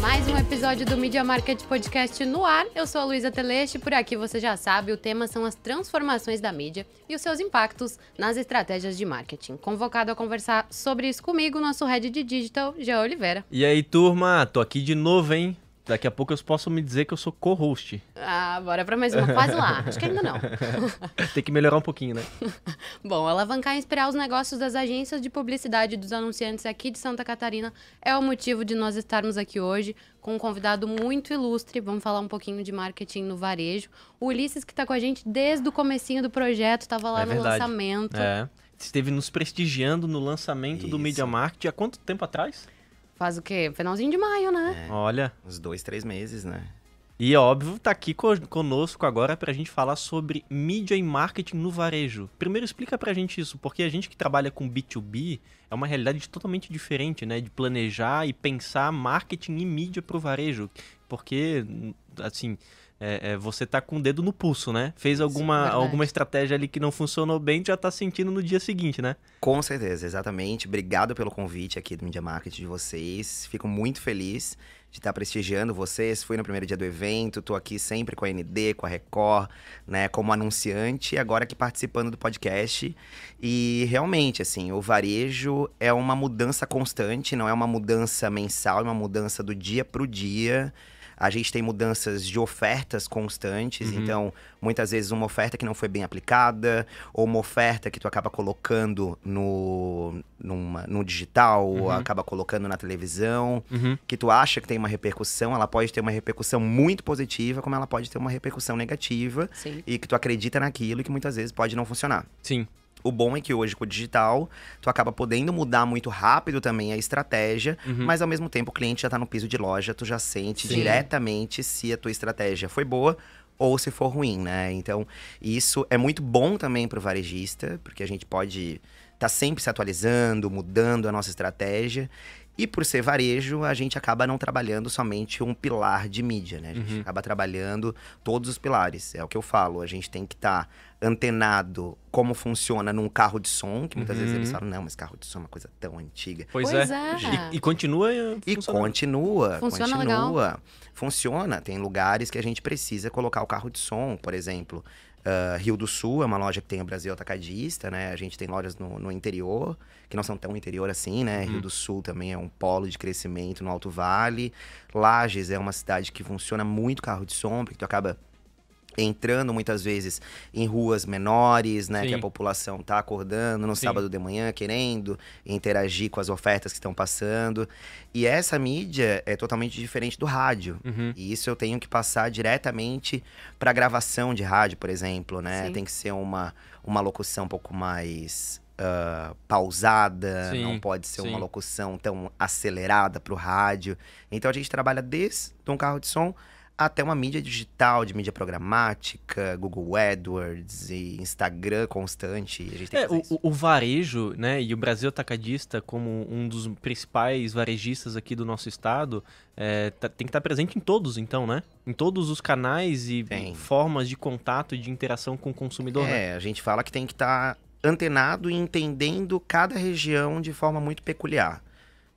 Mais um episódio do Media Market Podcast no ar. Eu sou a Luísa Teleste, por aqui você já sabe, o tema são as transformações da mídia e os seus impactos nas estratégias de marketing. Convocado a conversar sobre isso comigo, nosso head de digital, Jean Oliveira. E aí, turma, tô aqui de novo, hein? Daqui a pouco eu posso me dizer que eu sou co-host. Ah, bora pra mais uma. Quase lá. Acho que ainda não. Tem que melhorar um pouquinho, né? Bom, alavancar e inspirar os negócios das agências de publicidade dos anunciantes aqui de Santa Catarina é o motivo de nós estarmos aqui hoje com um convidado muito ilustre. Vamos falar um pouquinho de marketing no varejo. O Ulisses, que tá com a gente desde o comecinho do projeto, tava lá é no verdade. lançamento. É. Esteve nos prestigiando no lançamento Isso. do Media Market há quanto tempo atrás? Faz o quê? Finalzinho de maio, né? É, Olha. Uns dois, três meses, né? E óbvio, tá aqui conosco agora pra gente falar sobre mídia e marketing no varejo. Primeiro explica pra gente isso, porque a gente que trabalha com B2B é uma realidade totalmente diferente, né? De planejar e pensar marketing e mídia pro varejo. Porque, assim, é, é, você tá com o dedo no pulso, né? Fez alguma, Sim, alguma estratégia ali que não funcionou bem, já tá sentindo no dia seguinte, né? Com certeza, exatamente. Obrigado pelo convite aqui do Media Market de vocês. Fico muito feliz de estar prestigiando vocês. Fui no primeiro dia do evento, tô aqui sempre com a ND, com a Record, né, como anunciante e agora aqui participando do podcast. E realmente, assim, o varejo é uma mudança constante, não é uma mudança mensal, é uma mudança do dia pro dia. A gente tem mudanças de ofertas constantes, uhum. então muitas vezes uma oferta que não foi bem aplicada, ou uma oferta que tu acaba colocando no, numa, no digital, uhum. acaba colocando na televisão, uhum. que tu acha que tem uma repercussão, ela pode ter uma repercussão muito positiva, como ela pode ter uma repercussão negativa, Sim. e que tu acredita naquilo e que muitas vezes pode não funcionar. Sim. O bom é que hoje com o digital, tu acaba podendo mudar muito rápido também a estratégia, uhum. mas ao mesmo tempo o cliente já está no piso de loja, tu já sente Sim. diretamente se a tua estratégia foi boa ou se for ruim, né? Então, isso é muito bom também para o varejista, porque a gente pode estar tá sempre se atualizando, mudando a nossa estratégia. E por ser varejo, a gente acaba não trabalhando somente um pilar de mídia, né? A gente uhum. acaba trabalhando todos os pilares. É o que eu falo, a gente tem que estar tá antenado como funciona num carro de som, que muitas uhum. vezes eles uhum. falam, não, mas carro de som é uma coisa tão antiga. Pois, pois é. é. E, e, continua eh, E continua, funciona continua. Legal. Funciona, tem lugares que a gente precisa colocar o carro de som, por exemplo, uh, Rio do Sul é uma loja que tem o Brasil Atacadista, né? A gente tem lojas no, no interior, que não são tão interior assim, né? Uhum. Rio do Sul também é um polo de crescimento no Alto Vale. Lages é uma cidade que funciona muito carro de som, porque tu acaba entrando muitas vezes em ruas menores, né, Sim. que a população tá acordando no Sim. sábado de manhã, querendo interagir com as ofertas que estão passando. E essa mídia é totalmente diferente do rádio. Uhum. E isso eu tenho que passar diretamente para gravação de rádio, por exemplo, né? Sim. Tem que ser uma uma locução um pouco mais Uh, pausada, sim, não pode ser sim. uma locução tão acelerada para o rádio. Então a gente trabalha desde um carro de som até uma mídia digital, de mídia programática, Google AdWords e Instagram constante. é, o, o, varejo, né, e o Brasil Atacadista como um dos principais varejistas aqui do nosso estado, é, tá, tem que estar presente em todos, então, né? Em todos os canais e tem. formas de contato e de interação com o consumidor. Né? É, né? a gente fala que tem que estar antenado e entendendo cada região de forma muito peculiar.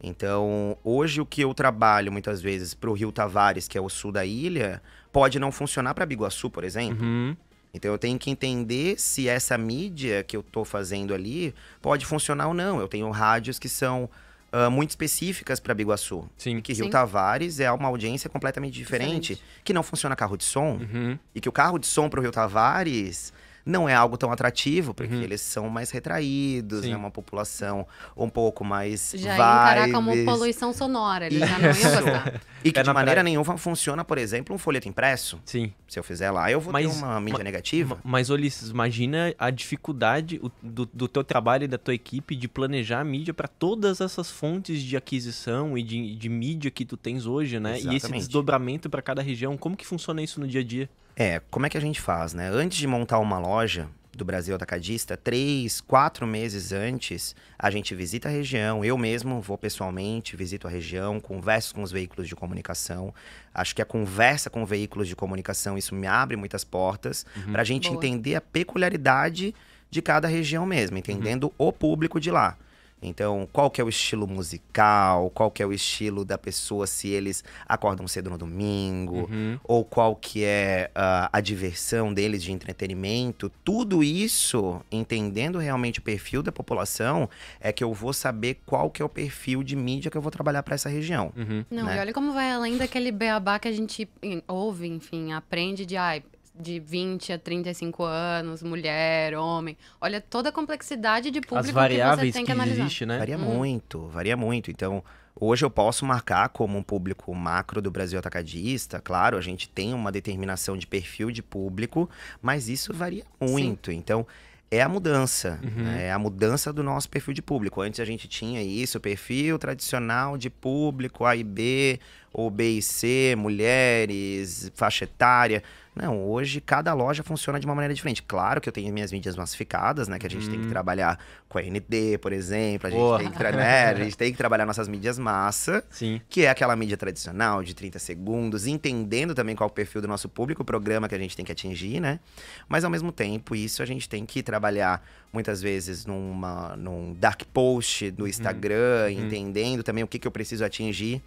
Então, hoje o que eu trabalho muitas vezes para o Rio Tavares, que é o sul da ilha, pode não funcionar para Biguaçu, por exemplo. Uhum. Então eu tenho que entender se essa mídia que eu estou fazendo ali pode funcionar ou não. Eu tenho rádios que são uh, muito específicas para Biguaçu. Sim. Que Rio Sim. Tavares é uma audiência completamente diferente, diferente, que não funciona carro de som. Uhum. E que o carro de som para o Rio Tavares não é algo tão atrativo, porque uhum. eles são mais retraídos, é né? Uma população um pouco mais Já vibes. encarar como poluição sonora, ele já não ia gostar. E que é de maneira pra... nenhuma funciona, por exemplo, um folheto impresso. Sim. Se eu fizer lá, eu vou mas, ter uma mídia ma... negativa. Mas, Ulisses, imagina a dificuldade do, do teu trabalho e da tua equipe de planejar a mídia para todas essas fontes de aquisição e de, de mídia que tu tens hoje, né? Exatamente. E esse desdobramento para cada região, como que funciona isso no dia a dia? É, como é que a gente faz, né? Antes de montar uma loja do Brasil Atacadista, três, quatro meses antes, a gente visita a região. Eu mesmo vou pessoalmente, visito a região, converso com os veículos de comunicação. Acho que a conversa com veículos de comunicação, isso me abre muitas portas uhum. para a gente Boa. entender a peculiaridade de cada região mesmo, uhum. entendendo uhum. o público de lá. Então, qual que é o estilo musical, qual que é o estilo da pessoa se eles acordam cedo no domingo, uhum. ou qual que é uh, a diversão deles de entretenimento. Tudo isso, entendendo realmente o perfil da população, é que eu vou saber qual que é o perfil de mídia que eu vou trabalhar para essa região. Uhum. Não, né? e olha como vai além daquele beabá que a gente ouve, enfim, aprende de, ai, ah, de 20 a 35 anos, mulher, homem. Olha toda a complexidade de público As variáveis que você tem que, que analisar. Existe, né? Varia hum. muito, varia muito. Então, hoje eu posso marcar como um público macro do Brasil atacadista, claro, a gente tem uma determinação de perfil de público, mas isso varia muito. Sim. Então, é a mudança, uhum. né? é a mudança do nosso perfil de público. Antes a gente tinha isso, perfil tradicional de público A e B, ou B e C, mulheres, faixa etária. Não, hoje cada loja funciona de uma maneira diferente. Claro que eu tenho minhas mídias massificadas, né? Que a gente hum. tem que uhum. trabalhar com a ND, por exemplo. A gente, tem que, né, a gente tem que trabalhar nossas mídias massa, Sim. que é aquela mídia tradicional de 30 segundos, entendendo também qual é o perfil do nosso público, o programa que a gente tem que atingir, né? Mas ao mesmo tempo, isso a gente tem que trabalhar muitas vezes numa, num dark post do uhum. Instagram, hum. entendendo hum. também o que, que eu preciso atingir.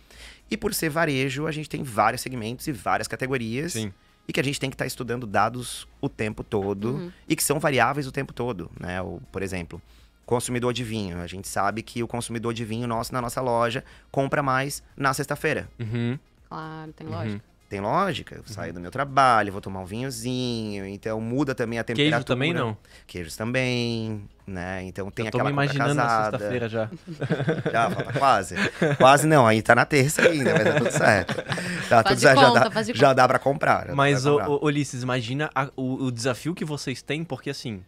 E por ser varejo, a gente tem vários segmentos e várias categorias. Sim e que a gente tem que estar tá estudando dados o tempo todo uhum. e que são variáveis o tempo todo, né? O por exemplo, consumidor de vinho. A gente sabe que o consumidor de vinho nosso na nossa loja compra mais na sexta-feira. Uhum. Claro, tem lógica. Uhum. Tem lógica. Eu saio uhum. do meu trabalho, vou tomar um vinhozinho. Então muda também a temperatura. Queijo também não. Queijos também, né? Então tem eu aquela tô me imaginando casada. sexta-feira já. já, falta quase. Quase não, aí tá na terça ainda, mas tá tudo certo. Tá faz tudo certo, conta, já, dá, já dá pra comprar. Mas, pra comprar. Ulisses, imagina a, o, o desafio que vocês têm, porque assim,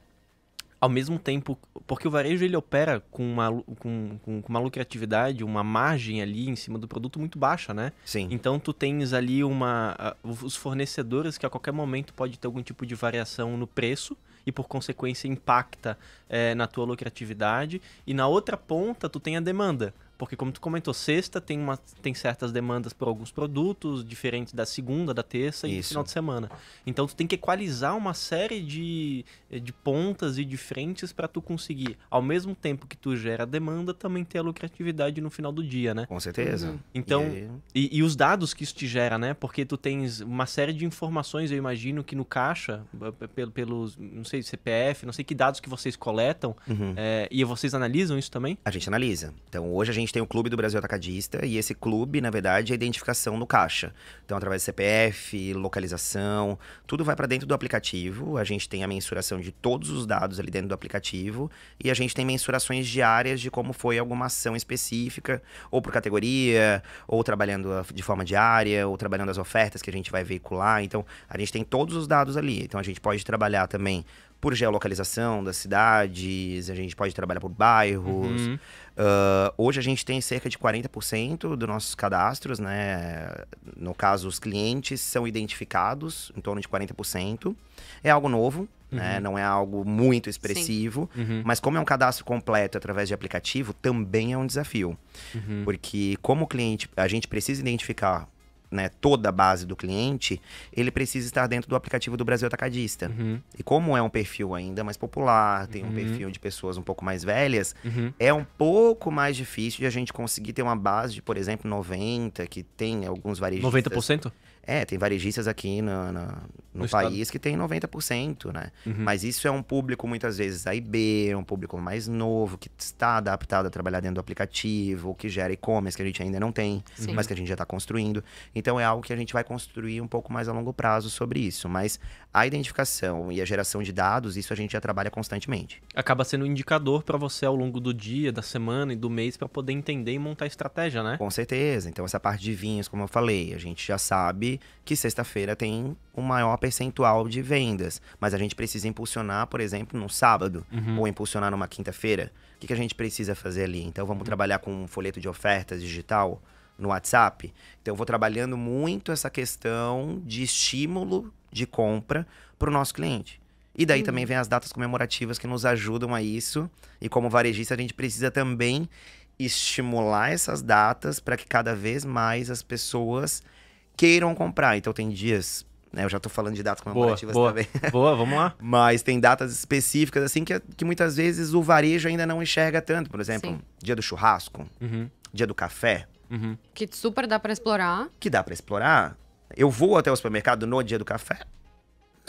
ao mesmo tempo, porque o varejo ele opera com uma, com, com, uma lucratividade, uma margem ali em cima do produto muito baixa, né? Sim. Então tu tens ali uma os fornecedores que a qualquer momento pode ter algum tipo de variação no preço e por consequência impacta é, na tua lucratividade e na outra ponta tu tem a demanda. Porque, como tu comentou, sexta tem, uma, tem certas demandas por alguns produtos, diferentes da segunda, da terça e do final de semana. Então, tu tem que equalizar uma série de, de pontas e de frentes para tu conseguir, ao mesmo tempo que tu gera demanda, também ter a lucratividade no final do dia, né? Com certeza. Uhum. Então, e, e, os dados que isso te gera, né? Porque tu tens uma série de informações, eu imagino, que no caixa, pelo, pelos, não sei, CPF, não sei que dados que vocês coletam, uhum. é, e vocês analisam isso também? A gente analisa. Então, hoje a gente gente tem o Clube do Brasil Atacadista e esse clube, na verdade, é a identificação no caixa. Então, através do CPF, localização, tudo vai para dentro do aplicativo. A gente tem a mensuração de todos os dados ali dentro do aplicativo e a gente tem mensurações diárias de como foi alguma ação específica, ou por categoria, ou trabalhando de forma diária, ou trabalhando as ofertas que a gente vai veicular. Então, a gente tem todos os dados ali. Então, a gente pode trabalhar também por geolocalização das cidades, a gente pode trabalhar por bairros. Uhum. Uh, hoje a gente tem cerca de 40% dos nossos cadastros, né? No caso, os clientes são identificados, em torno de 40%. É algo novo, né? uhum. né? Não é algo muito expressivo. Uhum. Mas como é um cadastro completo através de aplicativo, também é um desafio. Uhum. Porque como cliente, a gente precisa identificar né, toda a base do cliente, ele precisa estar dentro do aplicativo do Brasil Atacadista. Uhum. E como é um perfil ainda mais popular, tem uhum. um perfil de pessoas um pouco mais velhas, uhum. é um pouco mais difícil de a gente conseguir ter uma base de, por exemplo, 90, que tem alguns varejistas. 90%? É, tem varejistas aqui no, no, no, no país estado. que tem 90%, né? Uhum. Mas isso é um público, muitas vezes, a é um público mais novo, que está adaptado a trabalhar dentro do aplicativo, que gera e-commerce, que a gente ainda não tem, Sim. mas que a gente já está construindo. Então é algo que a gente vai construir um pouco mais a longo prazo sobre isso. Mas a identificação e a geração de dados, isso a gente já trabalha constantemente. Acaba sendo um indicador para você ao longo do dia, da semana e do mês para poder entender e montar estratégia, né? Com certeza. Então essa parte de vinhos, como eu falei, a gente já sabe que sexta-feira tem um maior percentual de vendas, mas a gente precisa impulsionar, por exemplo, no sábado uhum. ou impulsionar numa quinta-feira. O que, que a gente precisa fazer ali? Então vamos uhum. trabalhar com um folheto de ofertas digital no WhatsApp. Então eu vou trabalhando muito essa questão de estímulo de compra para o nosso cliente. E daí uhum. também vem as datas comemorativas que nos ajudam a isso. E como varejista, a gente precisa também estimular essas datas para que cada vez mais as pessoas queiram comprar. Então tem dias, né, Eu já estou falando de datas comemorativas boa, boa, também. Boa, vamos lá. Mas tem datas específicas, assim, que, que muitas vezes o varejo ainda não enxerga tanto. Por exemplo, Sim. dia do churrasco, uhum. dia do café, Uhum. Que super dá para explorar. Que dá para explorar. Eu vou até o supermercado no dia do café?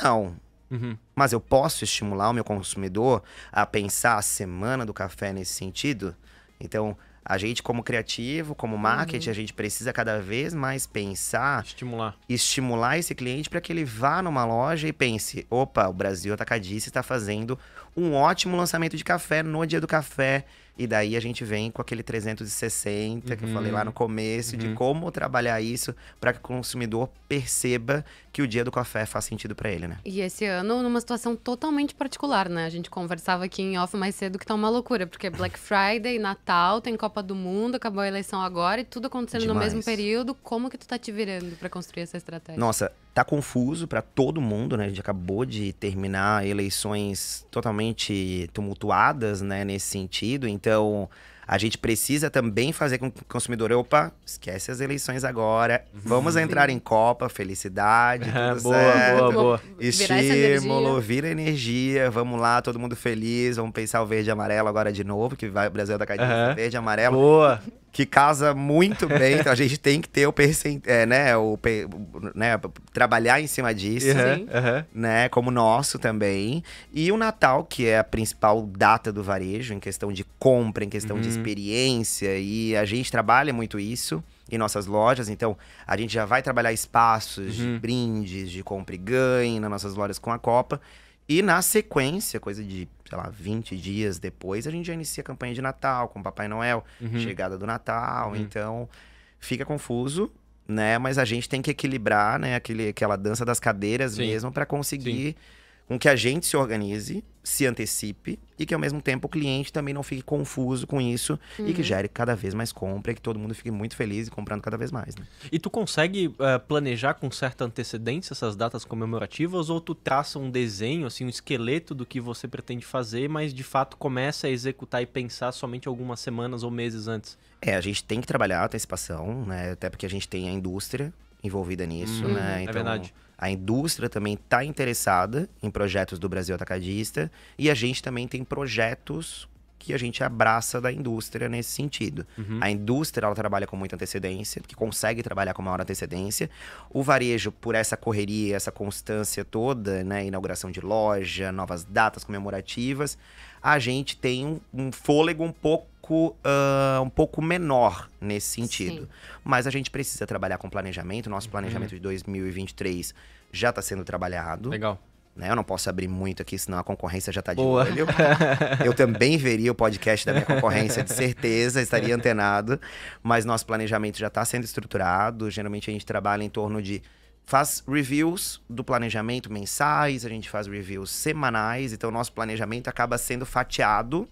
Não. Uhum. Mas eu posso estimular o meu consumidor a pensar a semana do café nesse sentido? Então, a gente, como criativo, como uhum. marketing, uhum. a gente precisa cada vez mais pensar. Estimular. Estimular esse cliente para que ele vá numa loja e pense: opa, o Brasil Atacadista está fazendo um ótimo lançamento de café no dia do café e daí a gente vem com aquele 360 uhum. que eu falei lá no uhum. começo, uhum. de como trabalhar isso para que o consumidor perceba que o dia do café faz sentido para ele, né? E esse ano numa situação totalmente particular, né? A gente conversava aqui em off mais cedo que tá uma loucura, porque Black Friday, Natal, tem Copa do Mundo, acabou a eleição agora e tudo acontecendo Demais. no mesmo período. Como que tu tá te virando para construir essa estratégia? Nossa, Tá confuso para todo mundo, né? A gente acabou de terminar eleições totalmente tumultuadas, né, nesse sentido. Então, a gente precisa também fazer com que o consumidor, opa, esquece as eleições agora. Uhum. Vamos entrar em Copa, felicidade, boa, certo. boa, boa. Estímulo, vira energia, vamos lá, todo mundo feliz, vamos pensar o verde e amarelo agora de novo, que vai o Brasil é da cadeia uhum. verde e amarelo. Boa que casa muito bem. Então a gente tem que ter o percentual, é, né, o né, trabalhar em cima disso, uhum, uhum. né, como nosso também. E o Natal, que é a principal data do varejo em questão de compra, em questão uhum. de experiência, e a gente trabalha muito isso em nossas lojas. Então, a gente já vai trabalhar espaços de uhum. brindes, de compra e ganho nas nossas lojas com a Copa. E na sequência, coisa de, sei lá, 20 dias depois, a gente já inicia a campanha de Natal com Papai Noel, uhum. chegada do Natal. Uhum. Então, fica confuso, né? Mas a gente tem que equilibrar, né? Aquele, aquela dança das cadeiras Sim. mesmo para conseguir. Sim com que a gente se organize, se antecipe e que ao mesmo tempo o cliente também não fique confuso com isso uhum. e que uhum. gere cada vez mais compra e que todo mundo fique muito feliz e comprando cada vez mais. Né? E tu consegue uh, planejar com certa antecedência essas datas comemorativas ou tu traça um desenho, assim, um esqueleto do que você pretende fazer, mas de fato começa a executar e pensar somente algumas semanas ou meses antes? É, a gente tem que trabalhar a antecipação, né? Até porque a gente tem a indústria envolvida nisso, uhum, né? É então, é verdade a indústria também está interessada em projetos do Brasil Atacadista e a gente também tem projetos que a gente abraça da indústria nesse sentido. Uhum. A indústria ela trabalha com muita antecedência, que consegue trabalhar com maior antecedência. O varejo, por essa correria, essa constância toda, né, inauguração de loja, novas datas comemorativas, a gente tem um, um fôlego um pouco Uh, um pouco menor nesse sentido. Sim. Mas a gente precisa trabalhar com planejamento. Nosso uhum. planejamento uhum. de 2023 já está sendo trabalhado. Legal. Né? Eu não posso abrir muito aqui, senão a concorrência já está de Boa. olho. Eu também veria o podcast da minha concorrência, de certeza, estaria antenado. Mas nosso planejamento já está sendo estruturado. Geralmente a gente trabalha em torno de faz reviews do planejamento mensais, a gente faz reviews semanais, então o nosso planejamento acaba sendo fatiado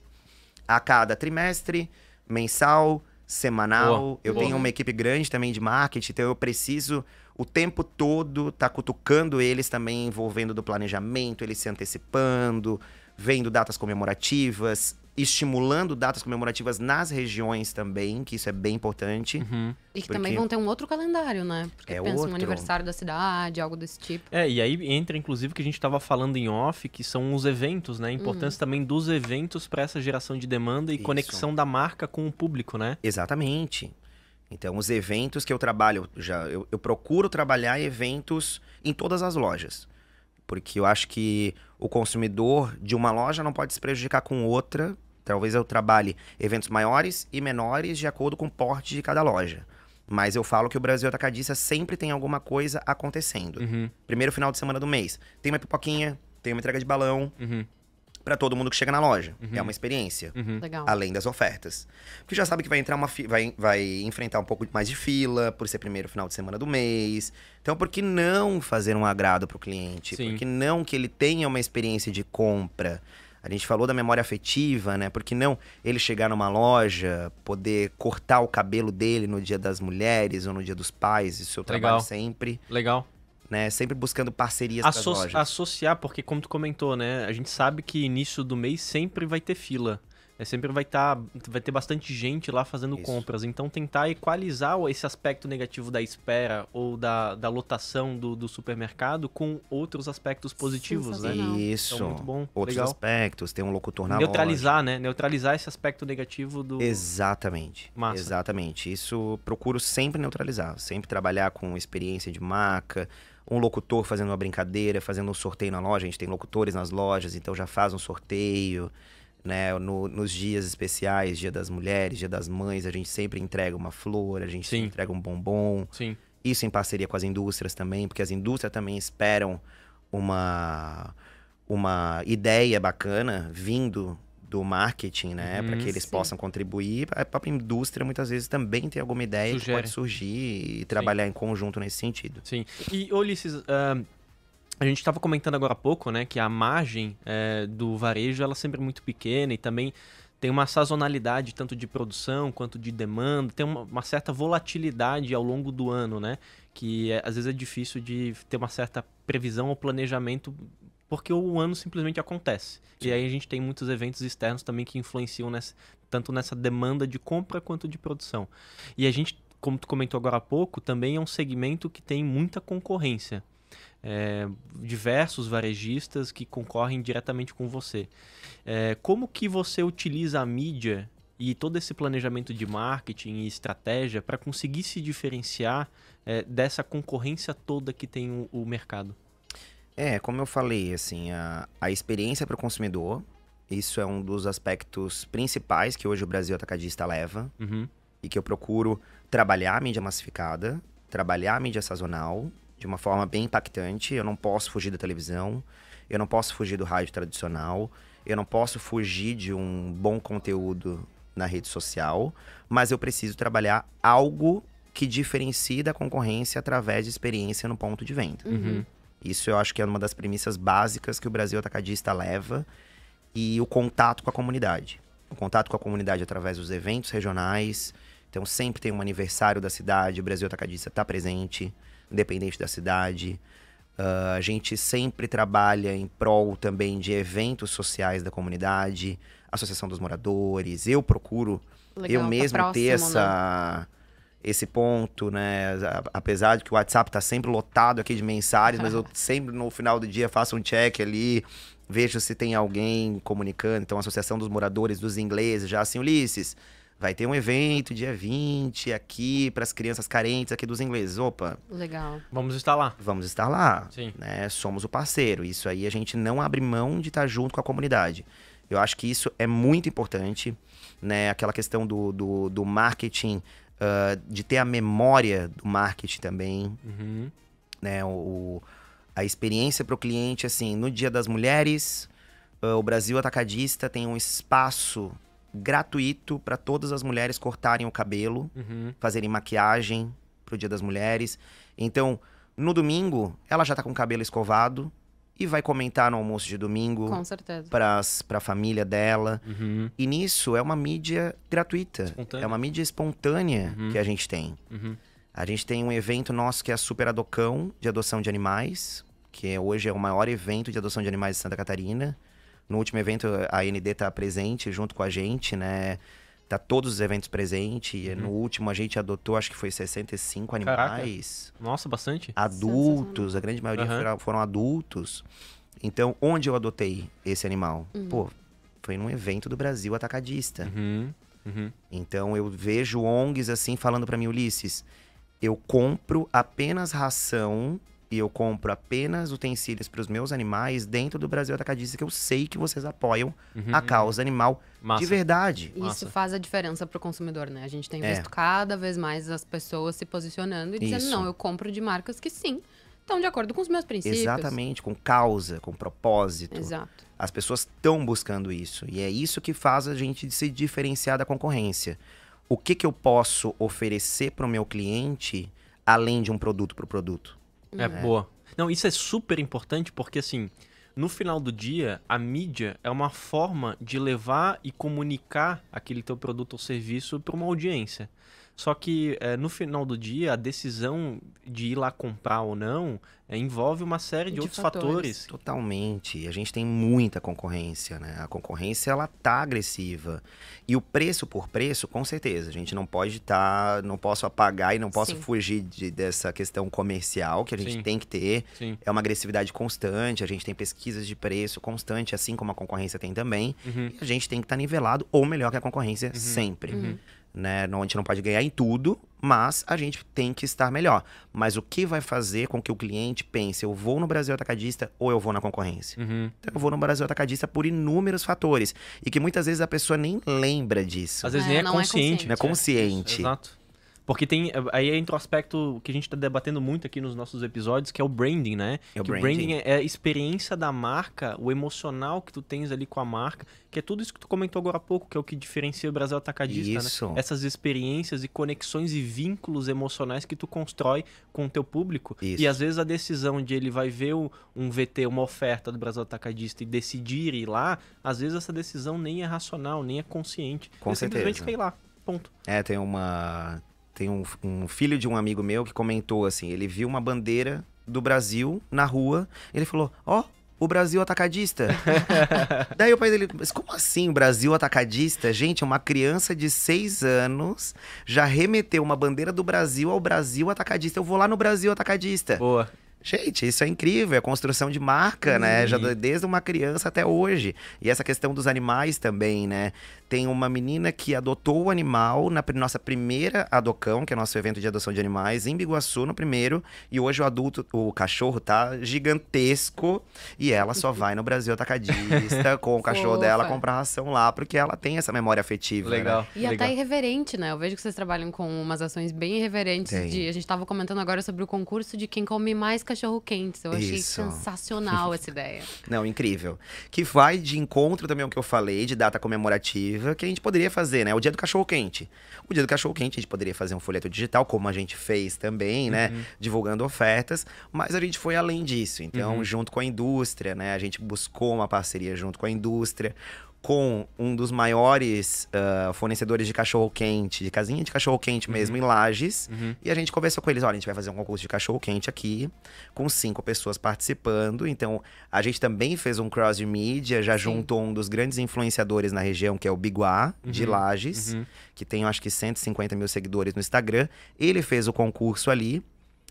a cada trimestre, mensal, semanal. Boa, eu boa. tenho uma equipe grande também de marketing, então eu preciso o tempo todo tá cutucando eles também envolvendo do planejamento, eles se antecipando, vendo datas comemorativas, estimulando datas comemorativas nas regiões também, que isso é bem importante. Uhum. E que também vão ter um outro calendário, né? Porque é pensa no um aniversário da cidade, algo desse tipo. É, e aí entra, inclusive, que a gente estava falando em off, que são os eventos, né? A importância uhum. também dos eventos para essa geração de demanda e isso. conexão da marca com o público, né? Exatamente. Então, os eventos que eu trabalho, já eu, eu procuro trabalhar eventos em todas as lojas porque eu acho que o consumidor de uma loja não pode se prejudicar com outra Talvez eu trabalhe eventos maiores e menores de acordo com o porte de cada loja. Mas eu falo que o Brasil Atacadista sempre tem alguma coisa acontecendo. Uhum. Primeiro final de semana do mês. Tem uma pipoquinha, tem uma entrega de balão. Uhum. Pra todo mundo que chega na loja. Uhum. É uma experiência. Uhum. Legal. Além das ofertas. Porque já sabe que vai entrar uma vai, vai enfrentar um pouco mais de fila, por ser primeiro final de semana do mês. Então, por que não fazer um agrado pro cliente? Sim. Por que não que ele tenha uma experiência de compra? A gente falou da memória afetiva, né? Porque não ele chegar numa loja, poder cortar o cabelo dele no dia das mulheres ou no dia dos pais, isso eu Legal. trabalho sempre. Legal. Né? Sempre buscando parcerias com as lojas. Associar, porque como tu comentou, né? A gente sabe que início do mês sempre vai ter fila. É, sempre vai estar. Tá, vai ter bastante gente lá fazendo Isso. compras. Então tentar equalizar esse aspecto negativo da espera ou da, da lotação do, do supermercado com outros aspectos positivos, né? Isso. Então, muito bom. Outros legal. aspectos, tem um locutor na Neutralizar, loja. né? Neutralizar esse aspecto negativo do. Exatamente. Massa. Exatamente. Isso procuro sempre neutralizar. Sempre trabalhar com experiência de marca um locutor fazendo uma brincadeira, fazendo um sorteio na loja. A gente tem locutores nas lojas, então já faz um sorteio né? No, nos dias especiais, Dia das Mulheres, Dia das Mães, a gente sempre entrega uma flor, a gente entrega um bombom. Sim. Isso em parceria com as indústrias também, porque as indústrias também esperam uma uma ideia bacana vindo do marketing, né, hum, para que eles sim. possam contribuir. A própria indústria muitas vezes também tem alguma ideia Sugere. que pode surgir e trabalhar sim. em conjunto nesse sentido. Sim. E Ulisses, uh a gente estava comentando agora há pouco, né, que a margem é, do varejo ela é sempre muito pequena e também tem uma sazonalidade tanto de produção quanto de demanda, tem uma, uma certa volatilidade ao longo do ano, né, que é, às vezes é difícil de ter uma certa previsão ou planejamento porque o ano simplesmente acontece. Sim. E aí a gente tem muitos eventos externos também que influenciam nessa, tanto nessa demanda de compra quanto de produção. E a gente, como tu comentou agora há pouco, também é um segmento que tem muita concorrência é, diversos varejistas que concorrem diretamente com você. É, como que você utiliza a mídia e todo esse planejamento de marketing e estratégia para conseguir se diferenciar é, dessa concorrência toda que tem o, o, mercado? É, como eu falei, assim, a, a experiência para o consumidor, isso é um dos aspectos principais que hoje o Brasil Atacadista leva uhum. e que eu procuro trabalhar a mídia massificada, trabalhar a mídia sazonal, de uma forma bem impactante. Eu não posso fugir da televisão, eu não posso fugir do rádio tradicional, eu não posso fugir de um bom conteúdo na rede social, mas eu preciso trabalhar algo que diferencie da concorrência através de experiência no ponto de venda. Uhum. uhum. Isso eu acho que é uma das premissas básicas que o Brasil Atacadista leva e o contato com a comunidade. O contato com a comunidade através dos eventos regionais. Então sempre tem um aniversário da cidade, o Brasil Atacadista está presente independente da cidade. Uh, a gente sempre trabalha em prol também de eventos sociais da comunidade, associação dos moradores. Eu procuro Legal, eu tá mesmo próximo, ter essa, né? esse ponto, né? Apesar de que o WhatsApp tá sempre lotado aqui de mensagens, mas eu sempre no final do dia faço um check ali, vejo se tem alguém comunicando. Então, associação dos moradores dos ingleses, já assim, Ulisses vai ter um evento dia 20 aqui para as crianças carentes aqui dos ingleses. Opa. Legal. Vamos estar lá. Vamos estar lá. Sim. Né? Somos o parceiro. Isso aí a gente não abre mão de estar junto com a comunidade. Eu acho que isso é muito importante, né? Aquela questão do, do, do marketing, uh, de ter a memória do marketing também, uhum. né? O, a experiência para o cliente, assim, no Dia das Mulheres, uh, o Brasil Atacadista tem um espaço gratuito para todas as mulheres cortarem o cabelo, uhum. fazerem maquiagem pro Dia das Mulheres. Então, no domingo, ela já tá com o cabelo escovado e vai comentar no almoço de domingo. para a família dela. Uhum. E nisso é uma mídia gratuita. Espontânea. É uma mídia espontânea uhum. que a gente tem. Uhum. A gente tem um evento nosso que é a Super Adocão, de adoção de animais, que é, hoje é o maior evento de adoção de animais de Santa Catarina. No último evento, a ND está presente junto com a gente, né? Tá todos os eventos presentes. Uhum. No último, a gente adotou, acho que foi 65 animais. Caraca. Nossa, bastante. Adultos, a grande maioria uhum. foram, adultos. Então, onde eu adotei esse animal? Uhum. Pô, foi num evento do Brasil atacadista. Uhum, uhum. Então, eu vejo ONGs assim falando para mim, Ulisses, eu compro apenas ração e eu compro apenas utensílios para os meus animais dentro do Brasil Atacadista, que eu sei que vocês apoiam uhum. a uhum. causa animal Massa. de verdade. Isso Massa. faz a diferença para o consumidor, né? A gente tem é. visto é. cada vez mais as pessoas se posicionando e dizendo: Isso. não, eu compro de marcas que sim, estão de acordo com os meus princípios. Exatamente, com causa, com propósito. Exato. As pessoas estão buscando isso. E é isso que faz a gente se diferenciar da concorrência. O que, que eu posso oferecer para o meu cliente além de um produto para o produto? É, é, boa. Não, isso é super importante porque, assim, no final do dia, a mídia é uma forma de levar e comunicar aquele teu produto ou serviço para uma audiência. Só que é, no final do dia, a decisão de ir lá comprar ou não é, envolve uma série de, de outros fatores. fatores. Totalmente. A gente tem muita concorrência, né? A concorrência ela tá agressiva e o preço por preço, com certeza. A gente não pode estar, tá, não posso apagar e não posso Sim. fugir de, dessa questão comercial que a gente Sim. tem que ter. Sim. É uma agressividade constante. A gente tem pesquisas de preço constante, assim como a concorrência tem também. Uhum. a gente tem que estar tá nivelado ou melhor que a concorrência uhum. sempre. Uhum. Né? Não, a gente não pode ganhar em tudo, mas a gente tem que estar melhor. Mas o que vai fazer com que o cliente pense, eu vou no Brasil Atacadista ou eu vou na concorrência? Uhum. Então, eu vou no Brasil Atacadista por inúmeros fatores. E que muitas vezes a pessoa nem lembra disso. Às vezes é, nem é consciente. É consciente. consciente. É. Exato. Porque tem. Aí entra é o aspecto que a gente está debatendo muito aqui nos nossos episódios, que é o branding, né? É o que branding. branding é, é a experiência da marca, o emocional que tu tens ali com a marca, que é tudo isso que tu comentou agora há pouco, que é o que diferencia o Brasil atacadista, né? isso. né? Essas experiências e conexões e vínculos emocionais que tu constrói com o teu público. Isso. E às vezes a decisão de ele vai ver um VT, uma oferta do Brasil atacadista e decidir ir lá, às vezes essa decisão nem é racional, nem é consciente. Com ele certeza. simplesmente foi lá. Ponto. É, tem uma tem um, um filho de um amigo meu que comentou assim: ele viu uma bandeira do Brasil na rua, ele falou: Ó, oh, o Brasil atacadista. Daí o pai dele, mas como assim Brasil atacadista? Gente, uma criança de seis anos já remeteu uma bandeira do Brasil ao Brasil atacadista. Eu vou lá no Brasil atacadista. Boa. Gente, isso é incrível, é construção de marca, né? Já uhum. desde uma criança até hoje. E essa questão dos animais também, né? Tem uma menina que adotou o animal na nossa primeira Adocão, que é nosso evento de adoção de animais, em Biguaçu, no primeiro. E hoje o adulto, o cachorro tá gigantesco. E ela só vai no Brasil atacadista com o cachorro dela comprar ração lá, porque ela tem essa memória afetiva. Né? Legal. Né? E tá Legal. até irreverente, né? Eu vejo que vocês trabalham com umas ações bem irreverentes. De... a gente tava comentando agora sobre o concurso de quem come mais cachorro-quentes. Eu achei Isso. sensacional essa ideia. Não, incrível. Que vai de encontro também ao que eu falei, de data comemorativa, que a gente poderia fazer, né? O dia do cachorro-quente. O dia do cachorro-quente, a gente poderia fazer um folheto digital, como a gente fez também, né? Uhum. Divulgando ofertas. Mas a gente foi além disso. Então, uhum. junto com a indústria, né? A gente buscou uma parceria junto com a indústria com um dos maiores uh, fornecedores de cachorro-quente, de casinha de cachorro-quente mesmo, uhum. em Lages. Uhum. E a gente conversou com eles: olha, a gente vai fazer um concurso de cachorro-quente aqui, com cinco pessoas participando. Então, a gente também fez um cross mídia, já Sim. juntou um dos grandes influenciadores na região, que é o Biguá, uhum. de Lages, uhum. que tem acho que 150 mil seguidores no Instagram. Ele fez o concurso ali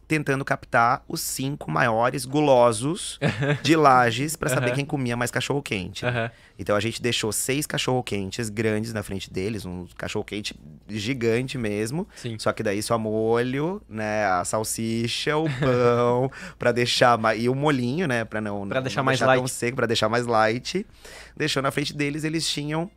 tentando captar os cinco maiores gulosos de lajes para saber uhum. quem comia mais cachorro quente. Uhum. Então a gente deixou seis cachorro quentes grandes na frente deles, um cachorro quente gigante mesmo. Sim. Só que daí só molho, né, a salsicha, o pão para deixar e o molinho, né, para não para deixar não mais deixar light, tão seco, para deixar mais light. Deixou na frente deles, eles tinham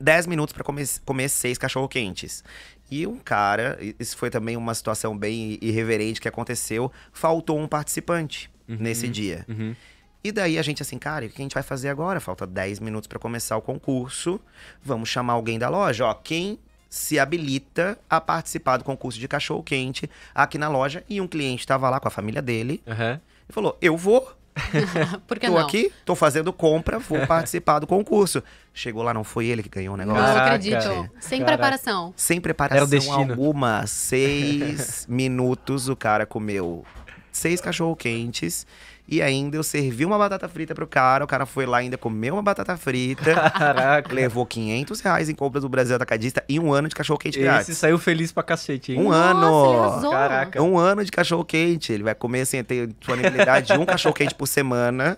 10 minutos para comer, comer seis cachorro quentes. E um cara, isso foi também uma situação bem irreverente que aconteceu, faltou um participante uhum, nesse dia. Uhum. E daí a gente assim, cara, o que a gente vai fazer agora? Falta 10 minutos para começar o concurso. Vamos chamar alguém da loja, ó, quem se habilita a participar do concurso de cachorro quente aqui na loja e um cliente estava lá com a família dele uhum. e falou: "Eu vou". Por tô não? aqui, tô fazendo compra, vou participar do concurso. Chegou lá, não foi ele que ganhou o negócio. Não acredito. Sem Caraca. preparação. Sem preparação alguma. Seis minutos o cara comeu seis cachorro-quentes e ainda eu servi uma batata frita pro cara, o cara foi lá ainda comeu uma batata frita. Caraca. Levou 500 reais em compras do Brasil Atacadista e um ano de cachorro quente grátis. Esse saiu feliz pra cacete, hein? Um Nossa, ano! Caraca. Um ano de cachorro quente. Ele vai comer, assim, ter disponibilidade de um cachorro quente por semana.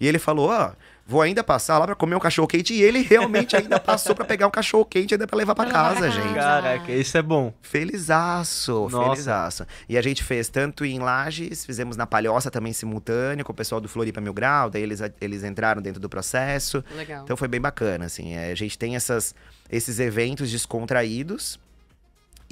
E ele falou, ó... Oh, Vou ainda passar lá para comer um cachorro quente. E ele realmente ainda passou para pegar um cachorro quente ainda para levar para casa, gente. Caraca, isso é bom. Felizaço, felizaço. E a gente fez tanto em Lages, fizemos na Palhoça também simultâneo com o pessoal do Floripa Mil Grau. Daí eles, eles entraram dentro do processo. Legal. Então foi bem bacana, assim. É, a gente tem essas, esses eventos descontraídos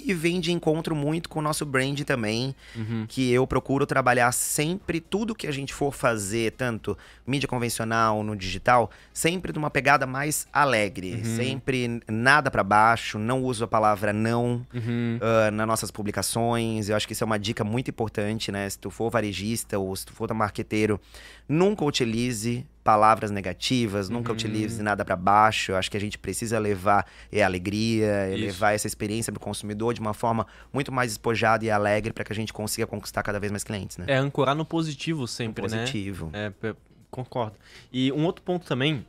e vem de encontro muito com o nosso brand também, uhum. que eu procuro trabalhar sempre tudo que a gente for fazer, tanto mídia convencional no digital, sempre de uma pegada mais alegre, uhum. sempre nada para baixo, não uso a palavra não uhum. uh, nas nossas publicações. Eu acho que isso é uma dica muito importante, né? Se tu for varejista ou se tu for marqueteiro, nunca utilize palavras negativas, nunca utilize uhum. nada para baixo. acho que a gente precisa levar é, alegria, é, Isso. levar essa experiência o consumidor de uma forma muito mais espojada e alegre para que a gente consiga conquistar cada vez mais clientes, né? É ancorar no positivo sempre, no positivo. né? Positivo. É, concordo. E um outro ponto também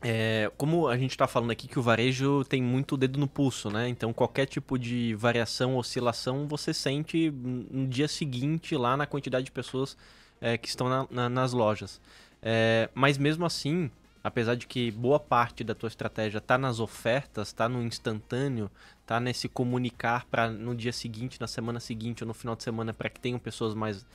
é, como a gente está falando aqui que o varejo tem muito dedo no pulso, né? Então qualquer tipo de variação, oscilação, você sente no dia seguinte lá na quantidade de pessoas é, que estão na, na, nas lojas. É, mas mesmo assim, apesar de que boa parte da tua estratégia está nas ofertas, está no instantâneo, está nesse comunicar para no dia seguinte, na semana seguinte ou no final de semana para que tenham pessoas mais,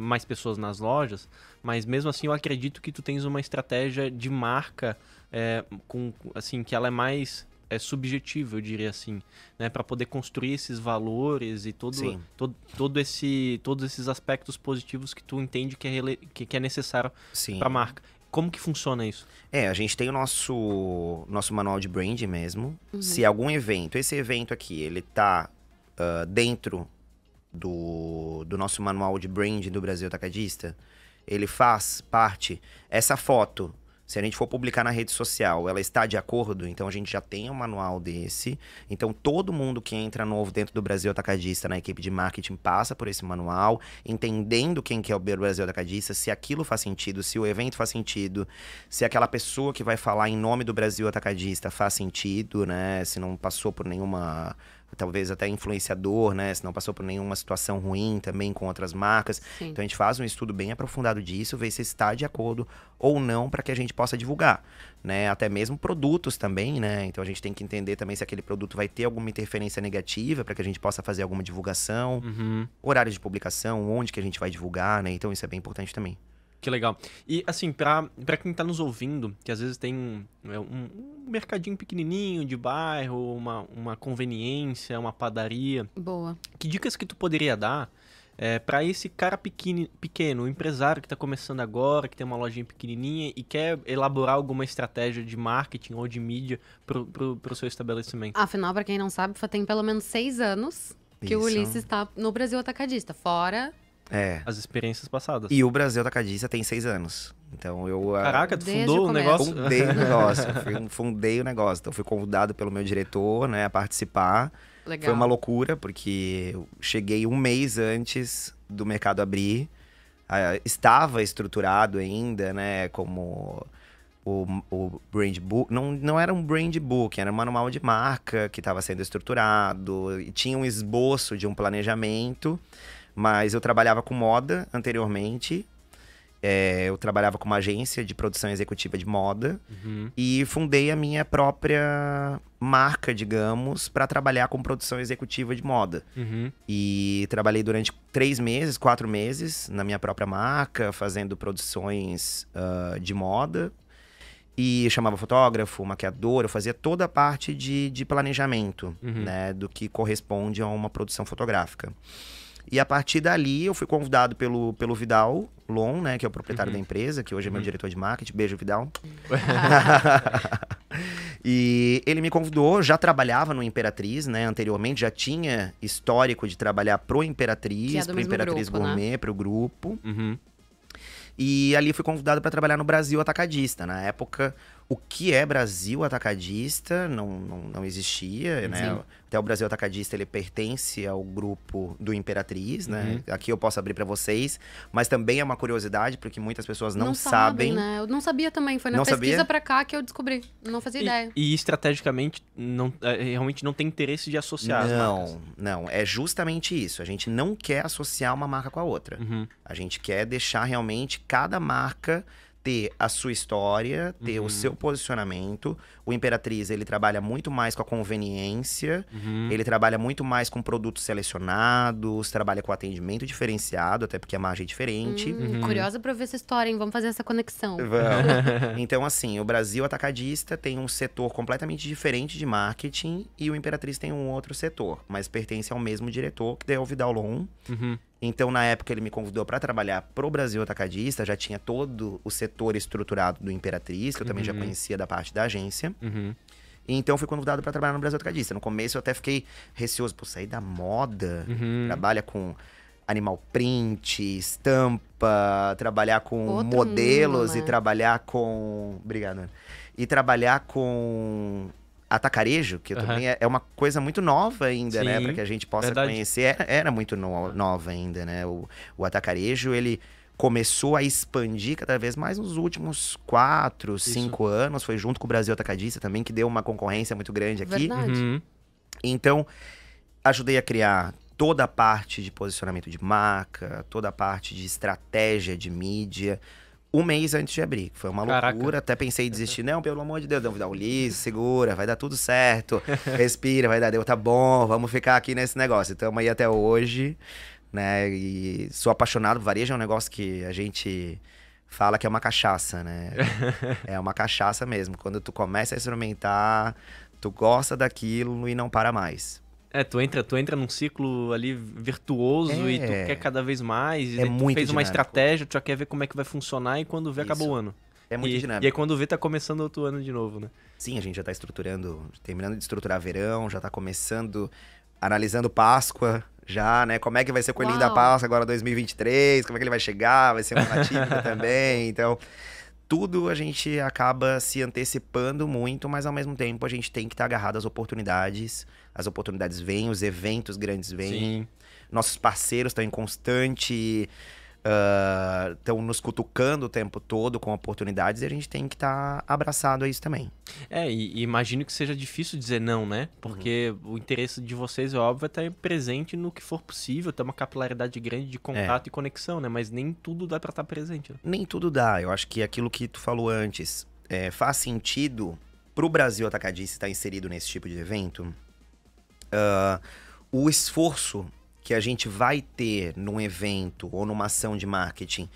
mais pessoas nas lojas, mas mesmo assim eu acredito que tu tens uma estratégia de marca é, com assim que ela é mais é subjetivo, eu diria assim, né, para poder construir esses valores e todo, todo, todo esse, todos esses aspectos positivos que tu entende que é, rele... que, é necessário para a marca. Como que funciona isso? É, a gente tem o nosso nosso manual de brand mesmo. Uhum. Se algum evento, esse evento aqui, ele tá uh, dentro do, do nosso manual de brand do Brasil Atacadista, ele faz parte. Essa foto se a gente for publicar na rede social, ela está de acordo, então a gente já tem um manual desse. Então todo mundo que entra novo dentro do Brasil Atacadista na equipe de marketing passa por esse manual, entendendo quem que é o Brasil Atacadista, se aquilo faz sentido, se o evento faz sentido, se aquela pessoa que vai falar em nome do Brasil Atacadista faz sentido, né? Se não passou por nenhuma talvez até influenciador, né? Se não passou por nenhuma situação ruim também com outras marcas. Sim. Então a gente faz um estudo bem aprofundado disso, ver se está de acordo ou não para que a gente possa divulgar, né? Até mesmo produtos também, né? Então a gente tem que entender também se aquele produto vai ter alguma interferência negativa para que a gente possa fazer alguma divulgação, uhum. horários de publicação, onde que a gente vai divulgar, né? Então isso é bem importante também. Que legal. E, assim, pra, quem tá nos ouvindo, que às vezes tem é, um, um mercadinho pequenininho de bairro, uma, uma conveniência, uma padaria. Boa. Que dicas que tu poderia dar é, para esse cara pequeno, pequeno, empresário que está começando agora, que tem uma lojinha pequenininha e quer elaborar alguma estratégia de marketing ou de mídia para o seu estabelecimento? Afinal, para quem não sabe, tem pelo menos seis anos que Isso. o Ulisses está no Brasil Atacadista, fora é. As experiências passadas. E o Brasil da Atacadista tem seis anos. Então eu. Ah, Caraca, tu fundou o, o negócio? Fundei o negócio. fui, fundei o negócio. Então fui convidado pelo meu diretor, né, a participar. Legal. Foi uma loucura, porque eu cheguei um mês antes do mercado abrir. Uh, estava estruturado ainda, né, como o, o brand book. Não, não era um brand book, era um manual de marca que estava sendo estruturado. E tinha um esboço de um planejamento. Mas eu trabalhava com moda anteriormente. É, eu trabalhava com uma agência de produção executiva de moda uhum. e fundei a minha própria marca, digamos, para trabalhar com produção executiva de moda. Uhum. E trabalhei durante três meses, quatro meses na minha própria marca, fazendo produções uh, de moda. E chamava fotógrafo, maquiador, eu fazia toda a parte de, de planejamento, uhum. né? Do que corresponde a uma produção fotográfica. E a partir dali eu fui convidado pelo, pelo Vidal Long né, que é o proprietário uhum. da empresa, que hoje é meu uhum. diretor de marketing. Beijo, Vidal. e ele me convidou, já trabalhava no Imperatriz, né, anteriormente, já tinha histórico de trabalhar pro Imperatriz, é pro Imperatriz grupo, né? Gourmet, né? pro grupo. Uhum. E ali fui convidado para trabalhar no Brasil Atacadista. Na época, o que é Brasil atacadista não, não, não existia, né? Sim. né? Até o Brasil atacadista ele pertence ao grupo do Imperatriz, né? uhum. né? Aqui eu posso abrir para vocês, mas também é uma curiosidade porque muitas pessoas não, não sabem. Né? Eu não sabia também, foi na não pesquisa para cá que eu descobri, não fazia e, ideia. E estrategicamente não é, realmente não tem interesse de associar. Não, as não é justamente isso. A gente não quer associar uma marca com a outra. Uhum. A gente quer deixar realmente cada marca ter a sua história, ter uhum. o seu posicionamento. O Imperatriz, ele trabalha muito mais com a conveniência, uhum. ele trabalha muito mais com produtos selecionados, trabalha com atendimento diferenciado, até porque a margem é diferente. Hum, uhum. Curiosa para ver essa história, hein? Vamos fazer essa conexão. Vamos. então, assim, o Brasil Atacadista tem um setor completamente diferente de marketing e o Imperatriz tem um outro setor, mas pertence ao mesmo diretor, que é o Long. Uhum. Então, na época, ele me convidou para trabalhar pro Brasil Atacadista, já tinha todo o setor estruturado do Imperatriz, que eu uhum. também já uhum. conhecia da parte da agência. Uhum. Então fui convidado para trabalhar no Brasil Atacadista. No começo eu até fiquei receoso, por sair da moda, uhum. trabalha com animal print, estampa, trabalhar com Outro modelos né? mundo, né? e trabalhar com, obrigado. Ana. E trabalhar com atacarejo, que uhum. também é, é, uma coisa muito nova ainda, né? Sim, né? Para que a gente possa verdade. conhecer. Era, era muito no, nova ainda, né? O, o atacarejo, ele começou a expandir cada vez mais nos últimos quatro, Isso. cinco anos. Foi junto com o Brasil Atacadista também, que deu uma concorrência muito grande aqui. Verdade. Uhum. Então, ajudei a criar toda a parte de posicionamento de marca, toda a parte de estratégia de mídia um mês antes de abrir. Foi uma Caraca. loucura. Até pensei em uhum. desistir. Não, pelo amor de Deus, não, dá o liso, segura, vai dar tudo certo. Respira, vai dar, deu, tá bom, vamos ficar aqui nesse negócio. Estamos aí até hoje, né? E sou apaixonado. Varejo é um negócio que a gente fala que é uma cachaça, né? é uma cachaça mesmo. Quando tu começa a experimentar, tu gosta daquilo e não para mais. É, tu entra, tu entra num ciclo ali virtuoso é. e tu é. quer cada vez mais. é muito fez dinâmico. uma estratégia, tu já quer ver como é que vai funcionar e quando vê, Isso. acabou o ano. É muito e, dinâmico. E aí quando vê, tá começando outro ano de novo, né? Sim, a gente já tá estruturando, terminando de estruturar verão, já tá começando, analisando Páscoa já, né? Como é que vai ser o coelhinho da Páscoa agora 2023, como é que ele vai chegar, vai ser uma nativa também, então tudo a gente acaba se antecipando muito, mas ao mesmo tempo a gente tem que estar agarrado às oportunidades. As oportunidades vêm, os eventos grandes vêm. Sim. Nossos parceiros estão em constante estão uh, nos cutucando o tempo todo com oportunidades e a gente tem que estar tá abraçado a isso também. É, e, imagino que seja difícil dizer não, né? Porque uhum. o interesse de vocês, é óbvio, estar é tá presente no que for possível, ter uma capilaridade grande de contato é. e conexão, né? Mas nem tudo dá para estar tá presente. Né? Nem tudo dá. Eu acho que aquilo que tu falou antes é, faz sentido para o Brasil Atacadista estar inserido nesse tipo de evento. Uh, o esforço que a gente vai ter num evento ou numa ação de marketing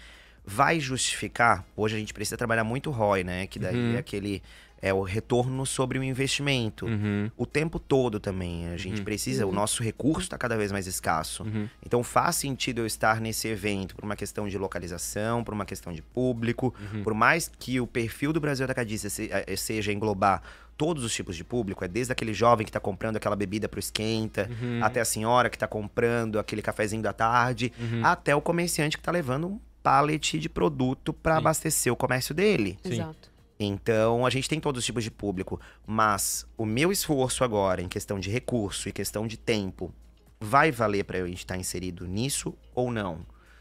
vai justificar? Hoje a gente precisa trabalhar muito ROI, né? Que daí uhum. é aquele é o retorno sobre o investimento. Uhum. O tempo todo também. A gente uhum. precisa, o uhum. nosso recurso está cada vez mais escasso. Uhum. Então faz sentido eu estar nesse evento por uma questão de localização, por uma questão de público. Uhum. Por mais que o perfil do Brasil da Cadiz eh, seja englobar todos os tipos de público. É desde aquele jovem que está comprando aquela bebida para esquenta, uhum. até a senhora que está comprando aquele cafezinho da tarde, uhum. até o comerciante que está levando um pallet de produto para abastecer o comércio dele. Sim. Exato. Então, a gente tem todos os tipos de público, mas o meu esforço agora, em questão de recurso e questão de tempo, vai valer para eu estar tá inserido nisso ou não?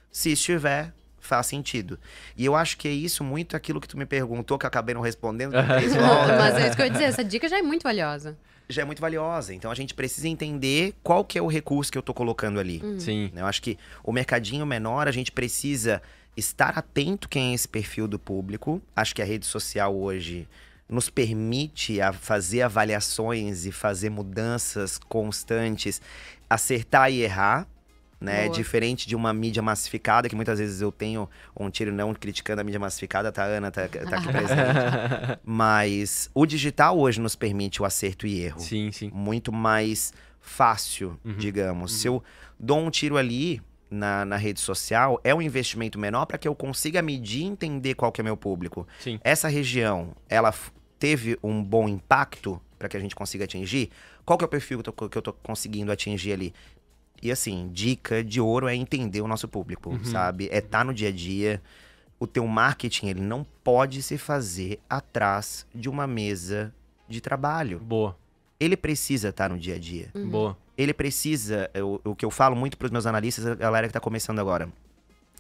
Se estiver, faz sentido. E eu acho que é isso muito aquilo que tu me perguntou, que eu acabei não respondendo. Mas é isso que eu ia dizer, essa dica já é muito valiosa. Já é muito valiosa. Então a gente precisa entender qual que é o recurso que eu tô colocando ali. Uhum. Sim. Eu acho que o mercadinho menor, a gente precisa estar atento quem é esse perfil do público. Acho que a rede social hoje nos permite a fazer avaliações e fazer mudanças constantes, acertar e errar né? Boa. Diferente de uma mídia massificada, que muitas vezes eu tenho um tiro não criticando a mídia massificada, tá, Ana, tá, tá aqui presente. Mas o digital hoje nos permite o acerto e erro. Sim, sim. Muito mais fácil, uhum. digamos. Uhum. Se eu uhum. dou um tiro ali, na, na, rede social é um investimento menor para que eu consiga medir e entender qual que é meu público. Sim. Essa região, ela teve um bom impacto para que a gente consiga atingir? Qual que é o perfil que eu, tô, que eu tô conseguindo atingir ali? E assim, dica de ouro é entender o nosso público, uhum. sabe? É estar tá no dia a dia. O teu marketing, ele não pode se fazer atrás de uma mesa de trabalho. Boa. Ele precisa estar tá no dia a dia. Uhum. Boa. Ele precisa, o que eu falo muito para os meus analistas, a galera que está começando agora.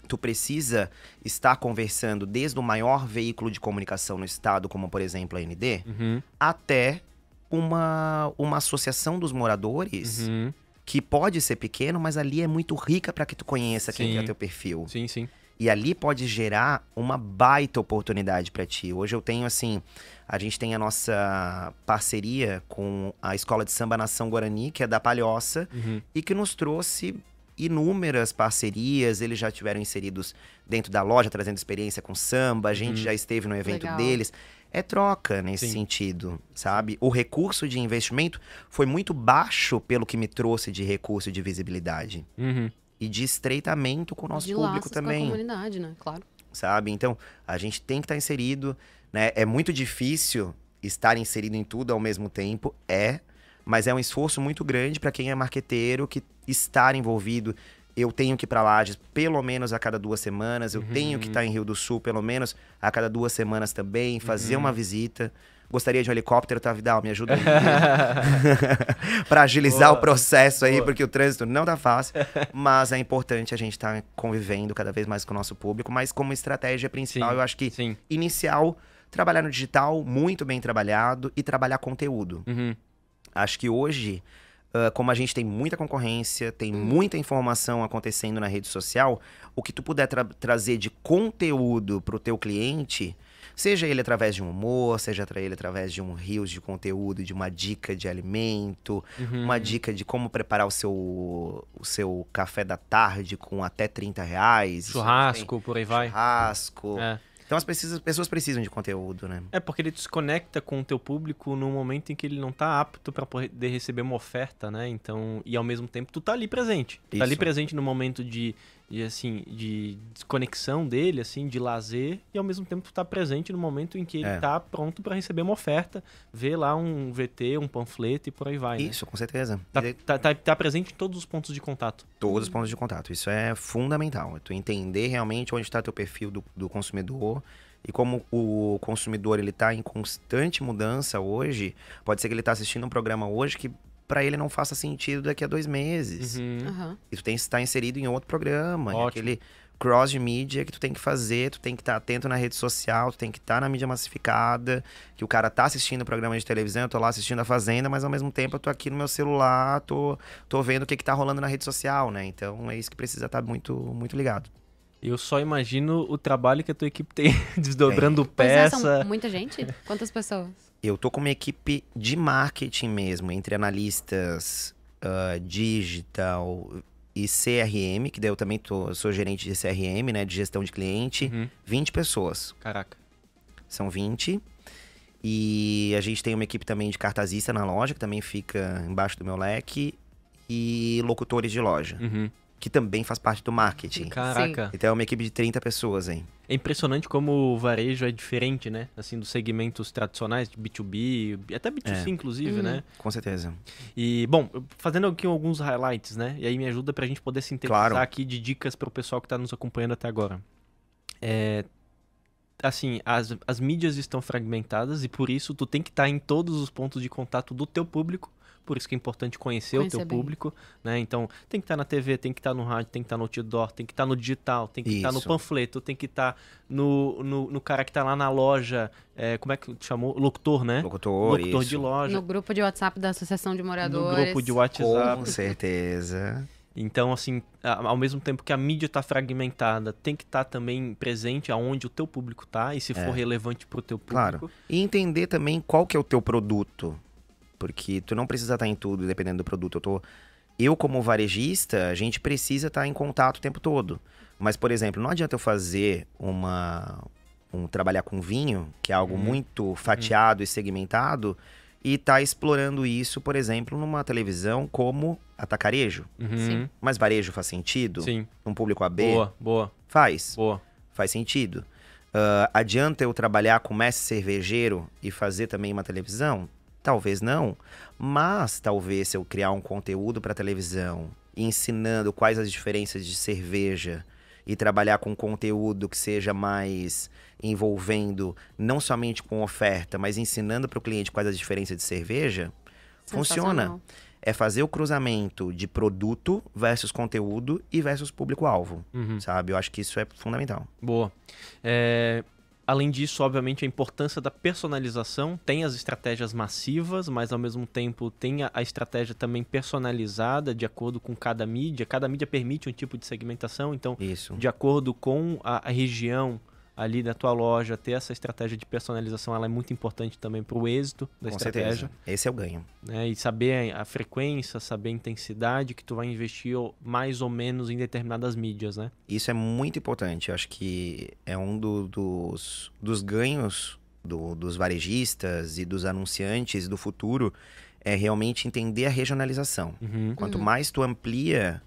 Tu precisa estar conversando desde o maior veículo de comunicação no estado, como por exemplo a ND, uhum. até uma, uma associação dos moradores uhum que pode ser pequeno, mas ali é muito rica para que tu conheça quem é sim. é teu perfil. Sim, sim. E ali pode gerar uma baita oportunidade para ti. Hoje eu tenho assim, a gente tem a nossa parceria com a Escola de Samba Nação Guarani, que é da Palhoça, uhum. e que nos trouxe inúmeras parcerias, eles já tiveram inseridos dentro da loja, trazendo experiência com samba, a gente uhum. já esteve no evento Legal. deles é troca nesse Sim. sentido, sabe? O recurso de investimento foi muito baixo pelo que me trouxe de recurso de visibilidade. Uhum. E de estreitamento com o nosso de público também. Com a comunidade, né? Claro. Sabe? Então, a gente tem que estar tá inserido, né? É muito difícil estar inserido em tudo ao mesmo tempo, é, mas é um esforço muito grande para quem é marqueteiro que estar envolvido eu tenho que ir para Lages pelo menos a cada duas semanas, eu uhum. tenho que estar tá em Rio do Sul pelo menos a cada duas semanas também, fazer uhum. uma visita. Gostaria de um helicóptero, tá, Vidal? Me ajuda aí. para agilizar Boa. o processo aí, Boa. porque o trânsito não tá fácil. Mas é importante a gente estar tá convivendo cada vez mais com o nosso público. Mas como estratégia principal, sim, eu acho que sim. inicial, trabalhar no digital, muito bem trabalhado, e trabalhar conteúdo. Uhum. Acho que hoje ah, como a gente tem muita concorrência, tem hum. muita informação acontecendo na rede social, o que tu puder tra trazer de conteúdo para o teu cliente, seja ele através de um humor, seja ele através de um rios de conteúdo, de uma dica de alimento, uhum. uma dica de como preparar o seu, o seu café da tarde com até 30 reais. Churrasco, por aí vai. Churrasco. É. Então as pessoas precisam de conteúdo, né? É porque ele desconecta com o teu público no momento em que ele não tá apto para poder receber uma oferta, né? Então, e ao mesmo tempo tu tá ali presente. Isso. Tá ali presente no momento de de assim, de desconexão dele, assim, de lazer e ao mesmo tempo estar tá presente no momento em que ele está é. Tá pronto para receber uma oferta, ver lá um VT, um panfleto e por aí vai. Né? Isso, né? com certeza. Tá, ele... Tá, tá, tá, presente em todos os pontos de contato. Todos os pontos de contato. Isso é fundamental. É tu entender realmente onde está teu perfil do, do consumidor e como o consumidor ele está em constante mudança hoje, pode ser que ele está assistindo um programa hoje que para ele não faça sentido daqui a dois meses. Uhum. Uhum. E tu tem que estar inserido em outro programa, em aquele cross de mídia que tu tem que fazer, tu tem que estar atento na rede social, tu tem que estar na mídia massificada, que o cara tá assistindo o programa de televisão, eu tô lá assistindo a Fazenda, mas ao mesmo tempo eu tô aqui no meu celular, tô, tô vendo o que que tá rolando na rede social, né? Então é isso que precisa estar tá muito, muito ligado. Eu só imagino o trabalho que a tua equipe tem desdobrando tem. É, peça. É, muita gente? Quantas pessoas? Eu tô com uma equipe de marketing mesmo, entre analistas uh, digital e CRM, que daí eu também tô, sou gerente de CRM, né, de gestão de cliente, uhum. 20 pessoas. Caraca. São 20. E a gente tem uma equipe também de cartazista na loja, que também fica embaixo do meu leque, e locutores de loja. Uhum que também faz parte do marketing. Caraca. Sim. Então é uma equipe de 30 pessoas, hein? É impressionante como o varejo é diferente, né? Assim, dos segmentos tradicionais, de B2B, até B2C, é. inclusive, né? uhum. né? Com certeza. E, bom, fazendo aqui alguns highlights, né? E aí me ajuda pra gente poder sintetizar claro. aqui de dicas para o pessoal que tá nos acompanhando até agora. É, assim, as, as mídias estão fragmentadas e por isso tu tem que estar tá em todos os pontos de contato do teu público por isso que é importante conhecer, conhecer o teu bem. público, né? Então, tem que estar tá na TV, tem que estar tá no rádio, tem que estar tá no outdoor, tem que estar tá no digital, tem que estar tá no panfleto, tem que estar tá no, no, no, cara que está lá na loja, é, como é que chamou? Locutor, né? Locutor, Locutor isso. de loja. No grupo de WhatsApp da Associação de Moradores. No grupo de WhatsApp. Com certeza. Então, assim, ao mesmo tempo que a mídia está fragmentada, tem que estar tá também presente aonde o teu público está e se é. for relevante para o teu público. Claro. E entender também qual que é o teu produto. Porque tu não precisa estar em tudo, dependendo do produto. Eu, tô... eu como varejista, a gente precisa estar em contato o tempo todo. Mas, por exemplo, não adianta eu fazer uma. Um, trabalhar com vinho, que é algo uhum. muito uhum. fatiado e segmentado, e tá explorando isso, por exemplo, numa televisão como atacarejo. Uhum. Mas varejo faz sentido? Sim. Um público AB? Boa, boa. Faz? Boa. Faz sentido. Uh, adianta eu trabalhar com mestre cervejeiro e fazer também uma televisão? Talvez não, mas talvez se eu criar um conteúdo para televisão ensinando quais as diferenças de cerveja e trabalhar com conteúdo que seja mais envolvendo não somente com oferta, mas ensinando para o cliente quais as diferenças de cerveja, funciona. É fazer o cruzamento de produto versus conteúdo e versus público-alvo, uhum. sabe? Eu acho que isso é fundamental. Boa. É, Além disso, obviamente, a importância da personalização. Tem as estratégias massivas, mas ao mesmo tempo tem a, estratégia também personalizada de acordo com cada mídia. Cada mídia permite um tipo de segmentação, então, Isso. de acordo com a, a região ali da tua loja, ter essa estratégia de personalização, ela é muito importante também para o êxito da Com estratégia. Certeza. Esse é o ganho. Né? E saber a frequência, saber a intensidade que tu vai investir mais ou menos em determinadas mídias, né? Isso é muito importante. Eu acho que é um do, dos, dos ganhos do, dos varejistas e dos anunciantes do futuro é realmente entender a regionalização. Uhum. Quanto uhum. mais tu amplia,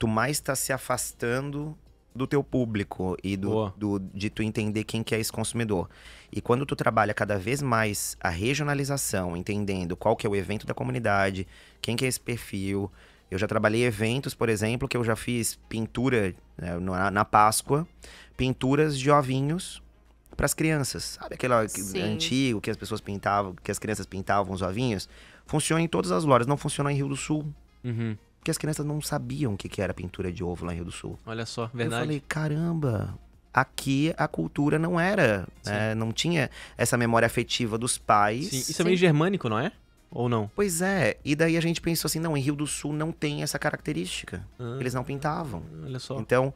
tu mais está se afastando do teu público e do, do, de tu entender quem que é esse consumidor. E quando tu trabalha cada vez mais a regionalização, entendendo qual que é o evento da comunidade, quem que é esse perfil. Eu já trabalhei eventos, por exemplo, que eu já fiz pintura né, na, na Páscoa, pinturas de ovinhos para as crianças. Sabe aquele antigo que as pessoas pintavam, que as crianças pintavam os ovinhos? Funciona em todas as lojas, não funciona em Rio do Sul. Uhum. Porque as crianças não sabiam o que, era pintura de ovo lá em Rio do Sul. Olha só, verdade. Eu falei, caramba, aqui a cultura não era, né? não tinha essa memória afetiva dos pais. Sim. Isso é Sim. é meio germânico, não é? Ou não? Pois é, e daí a gente pensou assim, não, em Rio do Sul não tem essa característica. Ah, Eles não pintavam. Olha só. Então,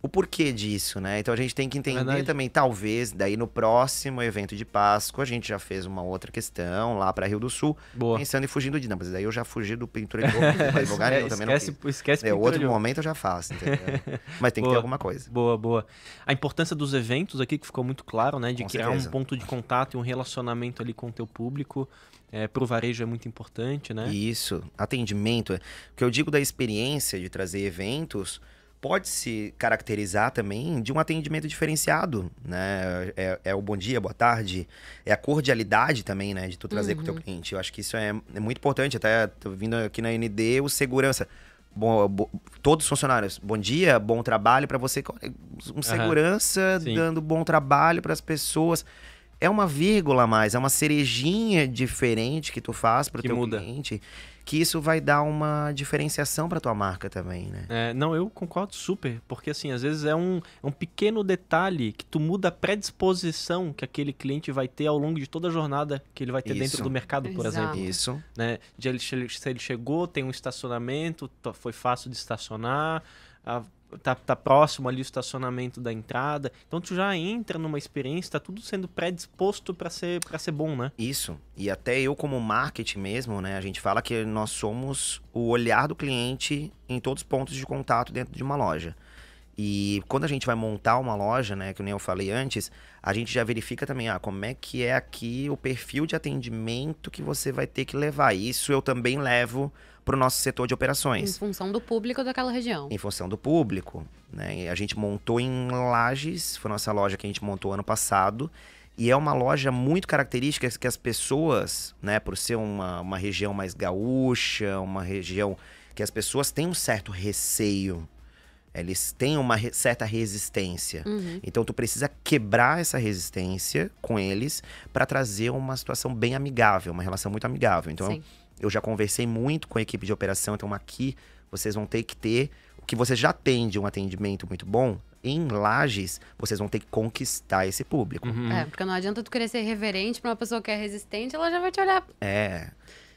o porquê disso, né? Então a gente tem que é entender também, talvez, daí no próximo evento de Páscoa, a gente já fez uma outra questão lá para Rio do Sul, Boa. pensando em fugindo de. Não, mas daí eu já fugi do pintura de roupa, também esquece, não. Fiz. Esquece é, outro momento eu já faço, entendeu? mas tem que ter alguma coisa. Boa, boa. A importância dos eventos aqui, que ficou muito claro, né? De com criar é certeza. um ponto de contato e um relacionamento ali com o teu público. É, para o varejo é muito importante, né? Isso, atendimento. É. O que eu digo da experiência de trazer eventos pode se caracterizar também de um atendimento diferenciado, né? É, é, o bom dia, boa tarde, é a cordialidade também, né? De tu trazer uhum. com o teu uhum. cliente. Eu acho que isso é, é muito importante. Até tô vindo aqui na ND, o segurança. Bom, bo, todos os funcionários, bom dia, bom trabalho para você. Um segurança uhum. dando bom trabalho para as pessoas. É uma vírgula a mais, é uma cerejinha diferente que tu faz para o teu muda. cliente que isso vai dar uma diferenciação para tua marca também, né? É, não, eu concordo super, porque assim, às vezes é um, é um pequeno detalhe que tu muda a predisposição que aquele cliente vai ter ao longo de toda a jornada que ele vai ter isso. dentro do mercado, por Exato. exemplo. Isso. Né? De ele, se ele chegou, tem um estacionamento, foi fácil de estacionar, tá, tá próximo ali o estacionamento da entrada. Então tu já entra numa experiência, tá tudo sendo predisposto para ser para ser bom, né? Isso. E até eu como marketing mesmo, né, a gente fala que nós somos o olhar do cliente em todos os pontos de contato dentro de uma loja. E quando a gente vai montar uma loja, né, que nem eu falei antes, a gente já verifica também, ah, como é que é aqui o perfil de atendimento que você vai ter que levar. Isso eu também levo para o nosso setor de operações. Em função do público daquela região. Em função do público. Né? E a gente montou em Lages, foi nossa loja que a gente montou ano passado. E é uma loja muito característica que as pessoas, né, por ser uma, uma região mais gaúcha, uma região que as pessoas têm um certo receio, eles têm uma re certa resistência. Uhum. Então tu precisa quebrar essa resistência com eles para trazer uma situação bem amigável, uma relação muito amigável. Então Sim. Eu já conversei muito com a equipe de operação, então aqui vocês vão ter que ter o que você já tem de um atendimento muito bom. Em lajes, vocês vão ter que conquistar esse público. Uhum. É, porque não adianta tu querer ser reverente para uma pessoa que é resistente, ela já vai te olhar. É.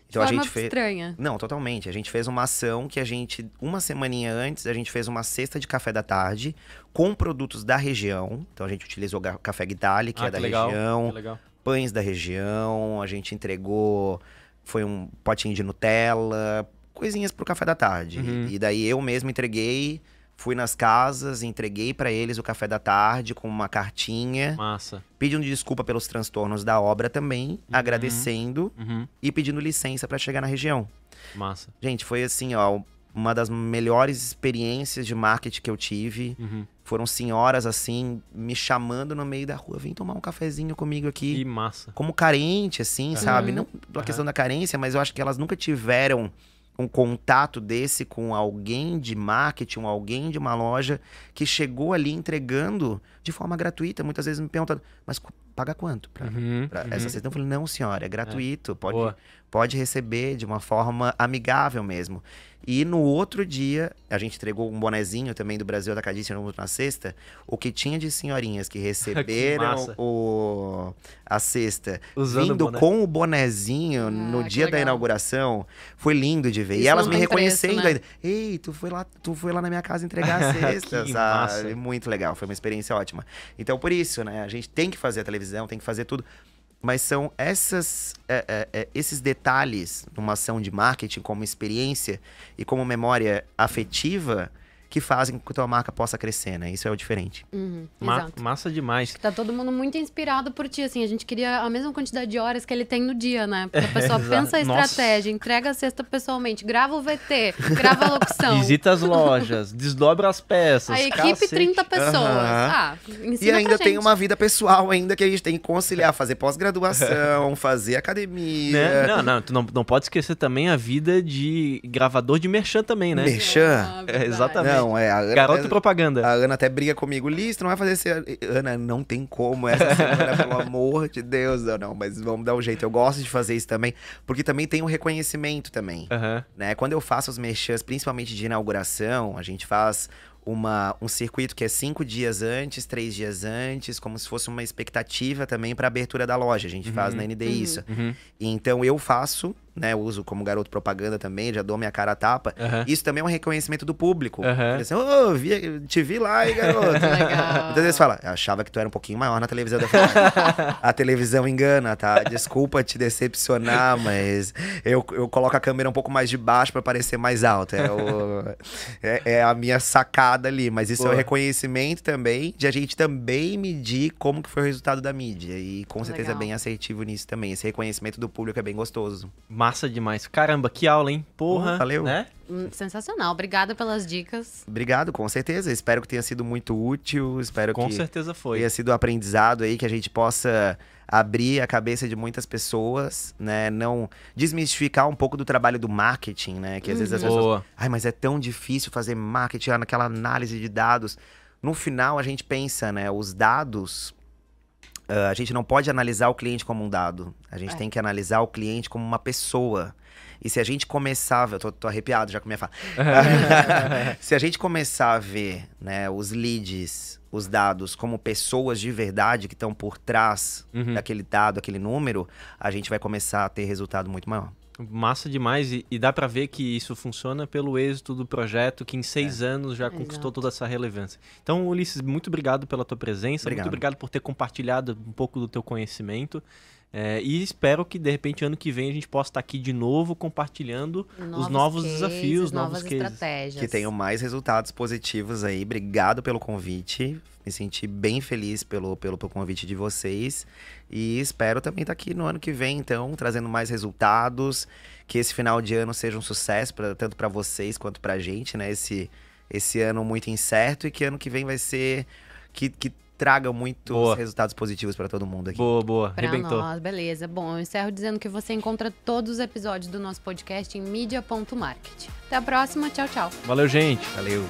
Então uma a gente fez. Estranha. Não, totalmente. A gente fez uma ação que a gente, uma semaninha antes, a gente fez uma cesta de café da tarde com produtos da região. Então a gente utilizou café Guidali, que ah, é da que legal, região, pães da região, a gente entregou foi um potinho de Nutella, coisinhas pro café da tarde. Uhum. E daí eu mesmo entreguei, fui nas casas, entreguei para eles o café da tarde com uma cartinha. Massa. Pedindo desculpa pelos transtornos da obra também, uhum. agradecendo uhum. e pedindo licença para chegar na região. Massa. Gente, foi assim, ó, uma das melhores experiências de marketing que eu tive. Uhum. Foram senhoras, assim, me chamando no meio da rua, vem tomar um cafezinho comigo aqui. Que massa. Como carente, assim, uhum. sabe? Não pela questão da carência, mas eu acho que elas nunca tiveram um contato desse com alguém de marketing, alguém de uma loja que chegou ali entregando de forma gratuita. Muitas vezes me perguntam, mas paga quanto uhum, uhum. essa sessão? Eu falei, não, senhora, é gratuito, é. pode, pode receber de uma forma amigável mesmo. E no outro dia, a gente entregou um bonezinho também do Brasil da Cadícia na sexta. O que tinha de senhorinhas que receberam que o, a cesta Usando vindo o com o bonezinho ah, no dia legal. da inauguração foi lindo de ver. Isso e elas me reconhecendo preço, né? ainda. Ei, tu foi, lá, tu foi lá na minha casa entregar a cesta, sabe? Massa. Muito legal, foi uma experiência ótima. Então, por isso, né? A gente tem que fazer a televisão, tem que fazer tudo mas são essas, é, é, é, esses detalhes numa ação de marketing como experiência e como memória afetiva que fazem com que a tua marca possa crescer, né? Isso é o diferente. Uhum, Ma massa demais. Tá todo mundo muito inspirado por ti, assim. A gente queria a mesma quantidade de horas que ele tem no dia, né? Porque a pessoa é, pensa a estratégia, Nossa. entrega a cesta pessoalmente, grava o VT, grava a locução. Visita as lojas, desdobra as peças. A equipe, 30 pessoas. Uhum. Ah, ensina E ainda tem uma vida pessoal ainda que a gente tem que conciliar, fazer pós-graduação, fazer academia. Né? Não, não, tu não, não pode esquecer também a vida de gravador de merchan também, né? Merchan. Ah, é, exatamente. Não, não é. A Ana, é- propaganda. A Ana até briga comigo. Liz, não vai fazer esse. Ana, não tem como essa semana, pelo amor de Deus. não, mas vamos dar um jeito. Eu gosto de fazer isso também, porque também tem um reconhecimento também. Uhum. Né? Quando eu faço os mexãs, principalmente de inauguração, a gente faz uma, um circuito que é cinco dias antes, três dias antes, como se fosse uma expectativa também para abertura da loja. A gente uhum, faz na ND uhum, isso. Uhum. Então eu faço né, uso como garoto propaganda também, já dou minha cara a tapa. Uhum. Isso também é um reconhecimento do público. Uhum. Assim, oh, vi, te vi lá, hein, garoto. Legal. Muitas vezes fala, achava que tu era um pouquinho maior na televisão. Da ah, a televisão engana, tá? Desculpa te decepcionar, mas eu, eu coloco a câmera um pouco mais de baixo para parecer mais alta. É, é, é, a minha sacada ali. Mas isso Pô. é um reconhecimento também de a gente também medir como que foi o resultado da mídia. E com certeza é Legal. é bem assertivo nisso também. Esse reconhecimento do público é bem gostoso. Massa demais. Caramba, que aula, hein? Porra. valeu. Né? Hum, sensacional. Obrigada pelas dicas. Obrigado, com certeza. Espero que tenha sido muito útil. Espero com que. certeza foi. Tenha sido um aprendizado aí, que a gente possa abrir a cabeça de muitas pessoas, né? Não desmistificar um pouco do trabalho do marketing, né? Que às uhum. vezes as uhum. pessoas. Ai, mas é tão difícil fazer marketing ah, naquela análise de dados. No final, a gente pensa, né? Os dados ah, a gente não pode analisar o cliente como um dado. A gente é. tem que analisar o cliente como uma pessoa. E se a gente começar eu tô, tô, arrepiado já com a minha fala. se a gente começar a ver né, os leads, os dados, como pessoas de verdade que estão por trás uhum. daquele dado, aquele número, a gente vai começar a ter resultado muito maior. Massa demais. E, e dá para ver que isso funciona pelo êxito do projeto, que em seis é. anos já Exato. conquistou toda essa relevância. Então, Ulisses, muito obrigado pela tua presença. Obrigado. Muito obrigado por ter compartilhado um pouco do teu conhecimento. É, e espero que, de repente, ano que vem a gente possa estar aqui de novo compartilhando novos os novos cases, desafios, novas novos estratégias. Que tenham mais resultados positivos aí. Obrigado pelo convite. Me senti bem feliz pelo, pelo, pelo convite de vocês. E espero também estar aqui no ano que vem, então, trazendo mais resultados. Que esse final de ano seja um sucesso, pra, tanto para vocês quanto para a gente, né? Esse, esse ano muito incerto e que ano que vem vai ser. Que, que traga muitos boa. resultados positivos para todo mundo aqui. Boa, boa. Pra Arrebentou. Nós, beleza. Bom, eu encerro dizendo que você encontra todos os episódios do nosso podcast em mídia.market. Até a próxima. Tchau, tchau. Valeu, gente. Valeu.